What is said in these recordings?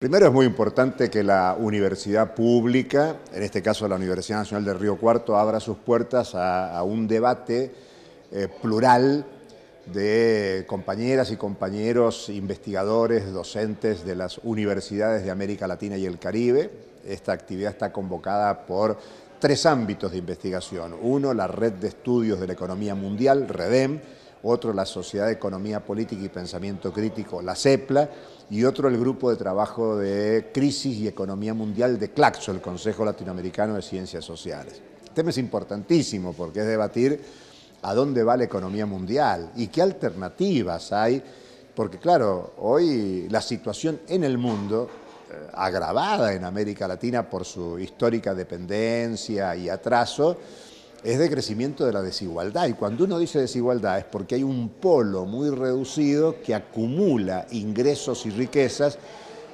Primero es muy importante que la universidad pública, en este caso la Universidad Nacional del Río Cuarto, abra sus puertas a, un debate eh, plural de compañeras y compañeros investigadores, docentes de las universidades de América Latina y el Caribe. Esta actividad está convocada por tres ámbitos de investigación. Uno, la Red de Estudios de la Economía Mundial, REDEM, otro la Sociedad de Economía Política y Pensamiento Crítico, la CEPLA, y otro el Grupo de Trabajo de Crisis y Economía Mundial de CLACSO, el Consejo Latinoamericano de Ciencias Sociales. El tema es importantísimo porque es debatir a dónde va la economía mundial y qué alternativas hay, porque claro, hoy la situación en el mundo eh, agravada en América Latina por su histórica dependencia y atraso, es de crecimiento de la desigualdad. Y cuando uno dice desigualdad es porque hay un polo muy reducido que acumula ingresos y riquezas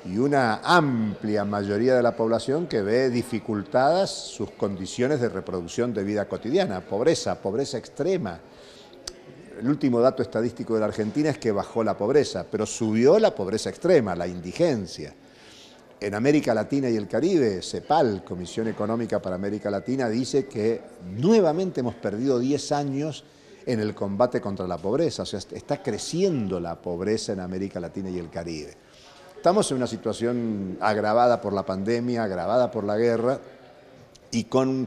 y una amplia mayoría de la población que ve dificultadas sus condiciones de reproducción de vida cotidiana, pobreza, pobreza extrema. El último dato estadístico de la Argentina es que bajó la pobreza, pero subió la pobreza extrema, la indigencia en América Latina y el Caribe, CEPAL, Comisión Económica para América Latina, dice que nuevamente hemos perdido 10 años en el combate contra la pobreza, o sea, está creciendo la pobreza en América Latina y el Caribe. Estamos en una situación agravada por la pandemia, agravada por la guerra, y con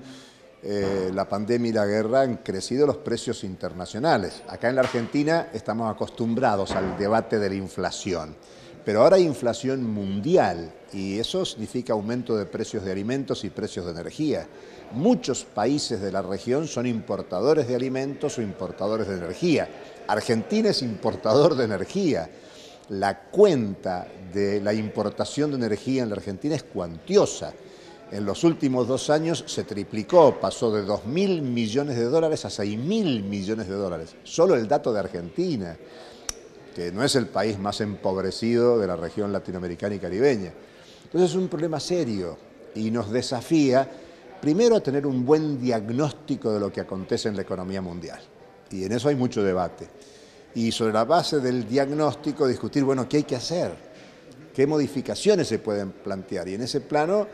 eh, la pandemia y la guerra han crecido los precios internacionales. Acá en la Argentina estamos acostumbrados al debate de la inflación. Pero ahora hay inflación mundial y eso significa aumento de precios de alimentos y precios de energía. Muchos países de la región son importadores de alimentos o importadores de energía. Argentina es importador de energía. La cuenta de la importación de energía en la Argentina es cuantiosa. En los últimos dos años se triplicó, pasó de 2.000 millones de dólares a 6.000 millones de dólares. Solo el dato de Argentina que no es el país más empobrecido de la región latinoamericana y caribeña. Entonces es un problema serio y nos desafía primero a tener un buen diagnóstico de lo que acontece en la economía mundial. Y en eso hay mucho debate. Y sobre la base del diagnóstico discutir, bueno, ¿qué hay que hacer? ¿Qué modificaciones se pueden plantear? Y en ese plano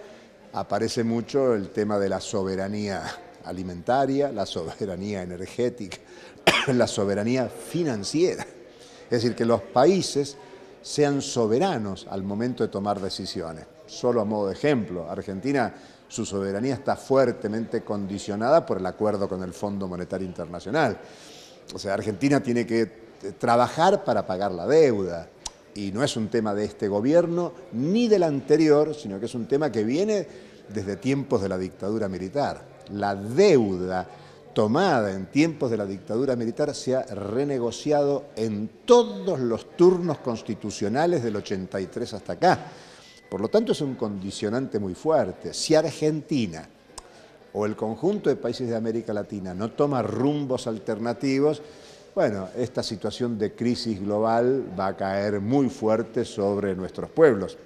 aparece mucho el tema de la soberanía alimentaria, la soberanía energética, la soberanía financiera. Es decir, que los países sean soberanos al momento de tomar decisiones. Solo a modo de ejemplo, Argentina, su soberanía está fuertemente condicionada por el acuerdo con el Fondo Monetario Internacional. O sea, Argentina tiene que eh, trabajar para pagar la deuda y no es un tema de este gobierno ni del anterior, sino que es un tema que viene desde tiempos de la dictadura militar. La deuda tomada en tiempos de la dictadura militar se ha renegociado en todos los turnos constitucionales del 83 hasta acá. Por lo tanto, es un condicionante muy fuerte. Si Argentina o el conjunto de países de América Latina no toma rumbos alternativos, bueno, esta situación de crisis global va a caer muy fuerte sobre nuestros pueblos.